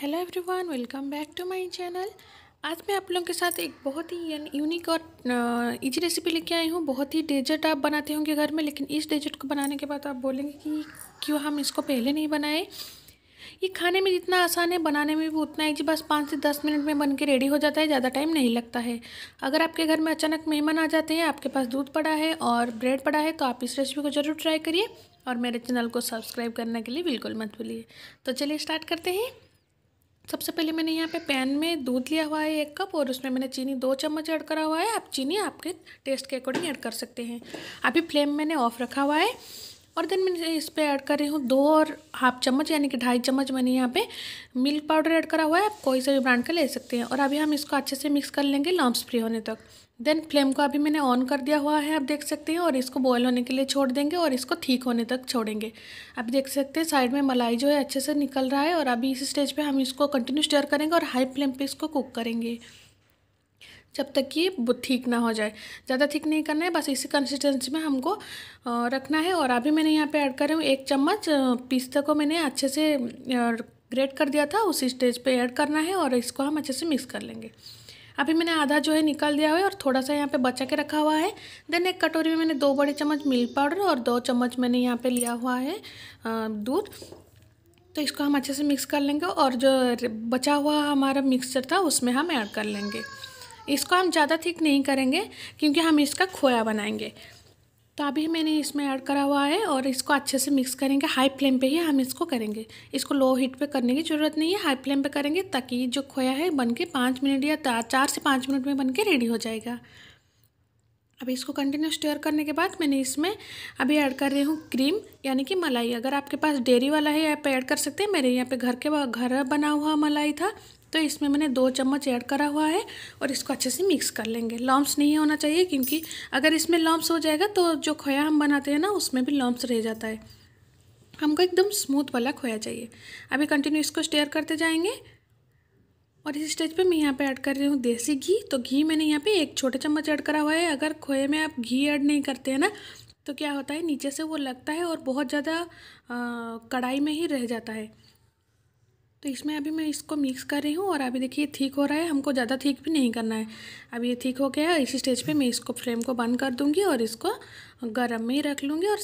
hello everyone welcome back to my channel आज मैं आप लोगों के साथ एक बहुत ही यूनिक और इजी uh, रेसिपी लेके आई हूँ बहुत ही डेजर्ट आप बनाते होंगे घर में लेकिन इस डेजर्ट को बनाने के बाद आप बोलेंगे कि क्यों हम इसको पहले नहीं बनाए ये खाने में जितना आसान है बनाने में भी उतना ईजी बस पाँच से दस मिनट में बन के रेडी हो जाता है ज़्यादा टाइम नहीं लगता है अगर आपके घर में अचानक मेहमान आ जाते हैं आपके पास दूध पड़ा है और ब्रेड पड़ा है तो आप इस रेसिपी को ज़रूर ट्राई करिए और मेरे चैनल को सब्सक्राइब करने के लिए बिल्कुल मत भूलिए तो चलिए स्टार्ट करते हैं सबसे पहले मैंने यहाँ पे पैन में दूध लिया हुआ है एक कप और उसमें मैंने चीनी दो चम्मच ऐड करा हुआ है आप चीनी आपके टेस्ट के अकॉर्डिंग ऐड कर सकते हैं अभी फ्लेम मैंने ऑफ रखा हुआ है और देन मैंने इस पर ऐड कर रही हूँ दो और हाफ चम्मच यानी कि ढाई चम्मच मैंने यहाँ पे मिल्क पाउडर ऐड करा हुआ है आप कोई सा भी ब्रांड का ले सकते हैं और अभी हम इसको अच्छे से मिक्स कर लेंगे लॉम्स फ्री होने तक देन फ्लेम को अभी मैंने ऑन कर दिया हुआ है आप देख सकते हैं और इसको बॉयल होने के लिए छोड़ देंगे और इसको ठीक होने तक छोड़ेंगे आप देख सकते हैं साइड में मलाई जो है अच्छे से निकल रहा है और अभी इस स्टेज पर हम इसको कंटिन्यू स्टेयर करेंगे और हाई फ्लेम पर इसको कुक करेंगे जब तक कि ठीक ना हो जाए ज़्यादा ठीक नहीं करना है बस इसी कंसिस्टेंसी में हमको रखना है और अभी मैंने यहाँ पे ऐड कर रही हूँ एक चम्मच पिस्ता को मैंने अच्छे से ग्रेट कर दिया था उसी स्टेज पे ऐड करना है और इसको हम अच्छे से मिक्स कर लेंगे अभी मैंने आधा जो है निकाल दिया हुआ है और थोड़ा सा यहाँ पे बचा के रखा हुआ है देन एक कटोरी में मैंने दो बड़े चम्मच मिल्क पाउडर और दो चम्मच मैंने यहाँ पे लिया हुआ है दूध तो इसको हम अच्छे से मिक्स कर लेंगे और जो बचा हुआ हमारा मिक्सचर था उसमें हम ऐड कर लेंगे इसको हम ज़्यादा थिक नहीं करेंगे क्योंकि हम इसका खोया बनाएंगे तो अभी मैंने इसमें ऐड करा हुआ है और इसको अच्छे से मिक्स करेंगे हाई फ्लेम पे ही हम इसको करेंगे इसको लो हीट पे करने की ज़रूरत नहीं है हाई फ्लेम पे करेंगे ताकि जो खोया है बन के पाँच मिनट या चार से पाँच मिनट में बन के रेडी हो जाएगा अभी इसको कंटिन्यू स्टेयर करने के बाद मैंने इसमें अभी ऐड कर रही हूँ क्रीम यानी कि मलाई अगर आपके पास डेयरी वाला है यहाँ पर ऐड कर सकते हैं मेरे यहाँ पे घर के घर बना हुआ मलाई था तो इसमें मैंने दो चम्मच ऐड करा हुआ है और इसको अच्छे से मिक्स कर लेंगे लॉम्स नहीं होना चाहिए क्योंकि अगर इसमें लॉम्स हो जाएगा तो जो खोया हम बनाते हैं ना उसमें भी लॉम्स रह जाता है हमको एकदम स्मूथ वाला खोया चाहिए अभी कंटिन्यू इसको स्टेयर करते जाएंगे और इस स्टेज पे मैं यहाँ पे ऐड कर रही हूँ देसी घी तो घी मैंने यहाँ पे एक छोटे चम्मच ऐड करा हुआ है अगर खोए में आप घी ऐड नहीं करते हैं ना तो क्या होता है नीचे से वो लगता है और बहुत ज़्यादा कढ़ाई में ही रह जाता है तो इसमें अभी मैं इसको मिक्स कर रही हूँ और अभी देखिए ठीक हो रहा है हमको ज़्यादा ठीक भी नहीं करना है अब ये ठीक हो गया है इसी स्टेज पे मैं इसको फ्लेम को बंद कर दूँगी और इसको गर्म में ही रख लूँगी और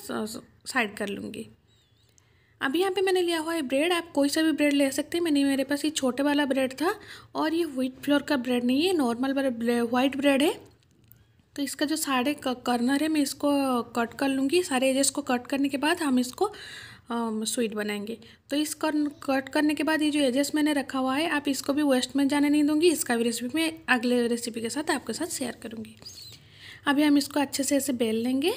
साइड कर लूँगी अभी यहाँ पे मैंने लिया हुआ है ब्रेड आप कोई सा भी ब्रेड ले सकते हैं मैंने मेरे पास ये छोटे वाला ब्रेड था और ये व्हीट फ्लोर का ब्रेड नहीं है नॉर्मल वाला व्हाइट ब्रेड है तो इसका जो सारे कर्नर है मैं इसको कट कर लूँगी सारे एजेस को कट करने के बाद हम इसको स्वीट बनाएंगे तो इस कर्न कट करने के बाद ये जो एजेस मैंने रखा हुआ है आप इसको भी वेस्ट में जाने नहीं दूंगी इसका भी रेसिपी मैं अगले रेसिपी के साथ आपके साथ शेयर करूँगी अभी हम इसको अच्छे से ऐसे बेल लेंगे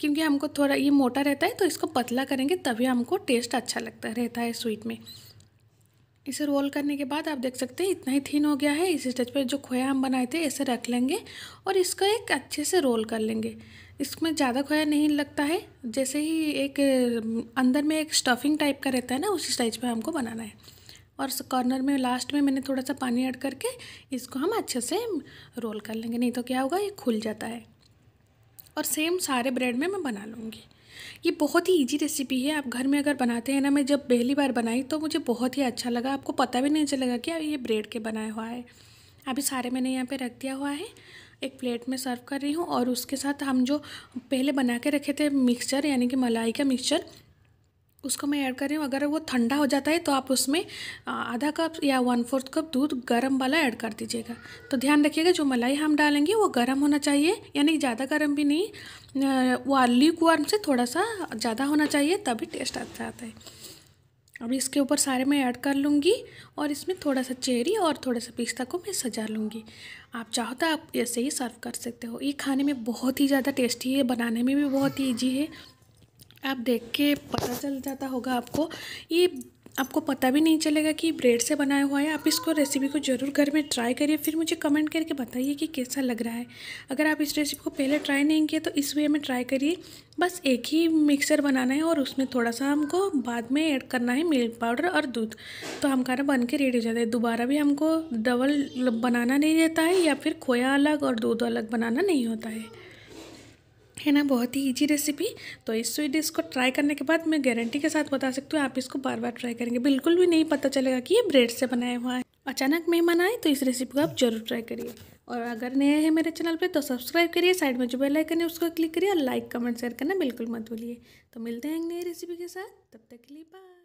क्योंकि हमको थोड़ा ये मोटा रहता है तो इसको पतला करेंगे तभी हमको टेस्ट अच्छा लगता रहता है स्वीट में इसे रोल करने के बाद आप देख सकते हैं इतना ही थीन हो गया है इस स्टेज पर जो खोया हम बनाए थे ऐसे रख लेंगे और इसको एक अच्छे से रोल कर लेंगे इसमें ज़्यादा खोया नहीं लगता है जैसे ही एक अंदर में एक स्टफिंग टाइप का रहता है ना उसी स्टेज पर हमको बनाना है और कॉर्नर में लास्ट में मैंने थोड़ा सा पानी ऐड करके इसको हम अच्छे से रोल कर लेंगे नहीं तो क्या होगा ये खुल जाता है और सेम सारे ब्रेड में मैं बना लूँगी ये बहुत ही ईजी रेसिपी है आप घर में अगर बनाते हैं ना मैं जब पहली बार बनाई तो मुझे बहुत ही अच्छा लगा आपको पता भी नहीं चलेगा कि ये ब्रेड के बनाया हुआ है अभी सारे मैंने यहाँ पे रख दिया हुआ है एक प्लेट में सर्व कर रही हूँ और उसके साथ हम जो पहले बना के रखे थे मिक्सचर यानी कि मलाई का मिक्सचर उसको मैं ऐड कर रही हूँ अगर वो ठंडा हो जाता है तो आप उसमें आधा कप या वन फोर्थ कप दूध गर्म वाला ऐड कर दीजिएगा तो ध्यान रखिएगा जो मलाई हम डालेंगे वो गर्म होना चाहिए यानी ज़्यादा गर्म भी नहीं वो लीक वार्म से थोड़ा सा ज़्यादा होना चाहिए तभी टेस्ट अच्छा आता है अब इसके ऊपर सारे मैं ऐड कर लूँगी और इसमें थोड़ा सा चेरी और थोड़ा सा पिस्ता को मैं सजा लूँगी आप चाहो तो आप ऐसे ही सर्व कर सकते हो ये खाने में बहुत ही ज़्यादा टेस्टी है बनाने में भी बहुत ही ईजी है आप देख के पता चल जाता होगा आपको ये आपको पता भी नहीं चलेगा कि ब्रेड से बनाया हुआ है आप इसको रेसिपी को ज़रूर घर में ट्राई करिए फिर मुझे कमेंट करके बताइए कि कैसा लग रहा है अगर आप इस रेसिपी को पहले ट्राई नहीं किया तो इस वे में ट्राई करिए बस एक ही मिक्सर बनाना है और उसमें थोड़ा सा हमको बाद में ऐड करना है मिल्क पाउडर और दूध तो हम खाना बन के रेडी हो जाता है दोबारा भी हमको डबल बनाना नहीं रहता है या फिर खोया अलग और दूध अलग बनाना नहीं होता है है ना बहुत ही इजी रेसिपी तो इस स्वीट डिश को ट्राई करने के बाद मैं गारंटी के साथ बता सकती हूँ आप इसको बार बार ट्राई करेंगे बिल्कुल भी नहीं पता चलेगा कि ये ब्रेड से बनाया हुआ है अचानक मेहमान आए तो इस रेसिपी को आप जरूर ट्राई करिए और अगर नए हैं मेरे चैनल पे तो सब्सक्राइब करिए साइड में जो बेल आइकन है उसको क्लिक करिए और लाइक कमेंट शेयर करना बिल्कुल मत भूलिए तो मिलते हैं नई रेसिपी के साथ तब तक के लिए बाय